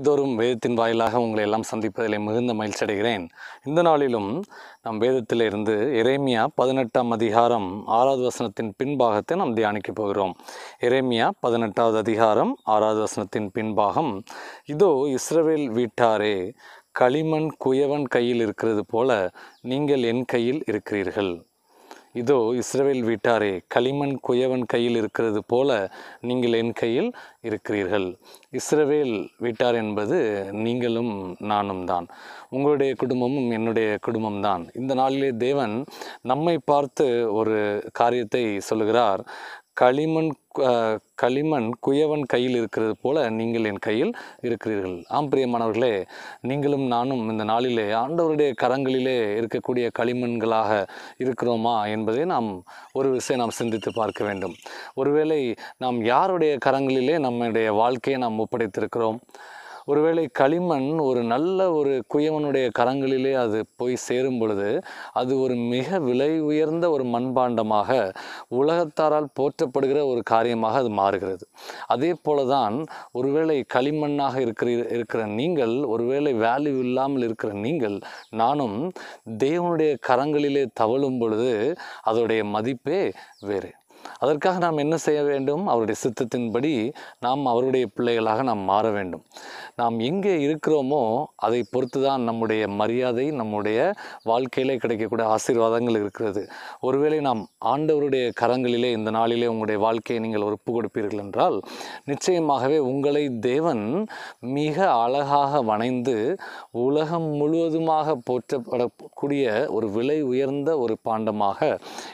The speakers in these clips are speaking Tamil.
இதோறும் வேதத்தின் வாயிலாக உங்களை எல்லாம் சந்திப்பதிலே மிகுந்த மகிழ்ச்சி அடைகிறேன் இந்த நாளிலும் நம் வேதத்திலிருந்து எரேமியா பதினெட்டாம் அதிகாரம் ஆறாவது வசனத்தின் பின்பாகத்தை நாம் தியானிக்கப் போகிறோம் எரேமியா பதினெட்டாவது அதிகாரம் ஆறாவது வசனத்தின் பின்பாகம் இதோ இஸ்ரவேல் வீட்டாரே களிமண் குயவன் கையில் இருக்கிறது போல நீங்கள் என் கையில் இருக்கிறீர்கள் இதோ இஸ்ரவேல் வீட்டாரே களிமண் குயவன் கையில் இருக்கிறது போல நீங்கள் என் கையில் இருக்கிறீர்கள் இஸ்ரவேல் வீட்டார் என்பது நீங்களும் நானும் தான் உங்களுடைய குடும்பமும் என்னுடைய குடும்பம் தான் இந்த நாளிலே தேவன் நம்மை பார்த்து ஒரு காரியத்தை சொல்கிறார் களிமண் களிமண் குயவன் கையில் இருக்கிறது போல நீங்கள் என் கையில் இருக்கிறீர்கள் ஆம் பிரியமானவர்களே நீங்களும் நானும் இந்த நாளிலே ஆண்டவருடைய கரங்களிலே இருக்கக்கூடிய களிமண்களாக இருக்கிறோமா என்பதை நாம் ஒரு விஷயம் நாம் சிந்தித்து பார்க்க வேண்டும் ஒருவேளை நாம் யாருடைய கரங்களிலே நம்முடைய வாழ்க்கையை நாம் ஒப்படைத்திருக்கிறோம் ஒருவேளை களிமண் ஒரு நல்ல ஒரு குயவனுடைய கரங்களிலே அது போய் சேரும் பொழுது அது ஒரு மிக விலை உயர்ந்த ஒரு மண்பாண்டமாக உலகத்தாரால் போற்றப்படுகிற ஒரு காரியமாக அது மாறுகிறது அதே போல தான் ஒருவேளை களிமண்ணாக இருக்கிற இருக்கிற நீங்கள் ஒருவேளை வேல்யூ இல்லாமல் இருக்கிற நீங்கள் நானும் தேவனுடைய கரங்களிலே தவழும் பொழுது அதோடைய மதிப்பே வேறு அதற்காக நாம் என்ன செய்ய வேண்டும் அவருடைய சித்தத்தின்படி நாம் அவருடைய பிள்ளைகளாக நாம் மாற வேண்டும் நாம் எங்கே இருக்கிறோமோ அதை பொறுத்து தான் நம்முடைய மரியாதை நம்முடைய வாழ்க்கையிலே கிடைக்கக்கூடிய ஆசீர்வாதங்கள் இருக்கிறது ஒருவேளை நாம் ஆண்டவருடைய கரங்களிலே இந்த நாளிலே உங்களுடைய வாழ்க்கையை நீங்கள் ஒப்பு கொடுப்பீர்கள் என்றால் நிச்சயமாகவே உங்களை தேவன் மிக அழகாக வணைந்து உலகம் முழுவதுமாக போற்றப்படக்கூடிய ஒரு விலை உயர்ந்த ஒரு பாண்டமாக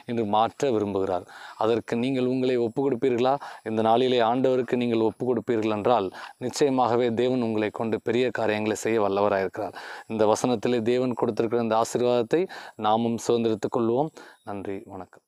இன்று மாற்ற விரும்புகிறார் அதற்கு ஆண்டவருக்கு நீங்கள் உங்களை ஒப்பு கொடுப்பீர்களா இந்த நாளிலே ஆண்டவருக்கு நீங்கள் ஒப்பு கொடுப்பீர்கள் என்றால் நிச்சயமாகவே தேவன் உங்களை கொண்டு பெரிய காரியங்களை செய்ய வல்லவராயிருக்கிறார் இருக்கிறார் இந்த வசனத்திலே தேவன் கொடுத்திருக்கிற இந்த ஆசீர்வாதத்தை நாமும் சுதந்திரத்துக் கொள்வோம் நன்றி வணக்கம்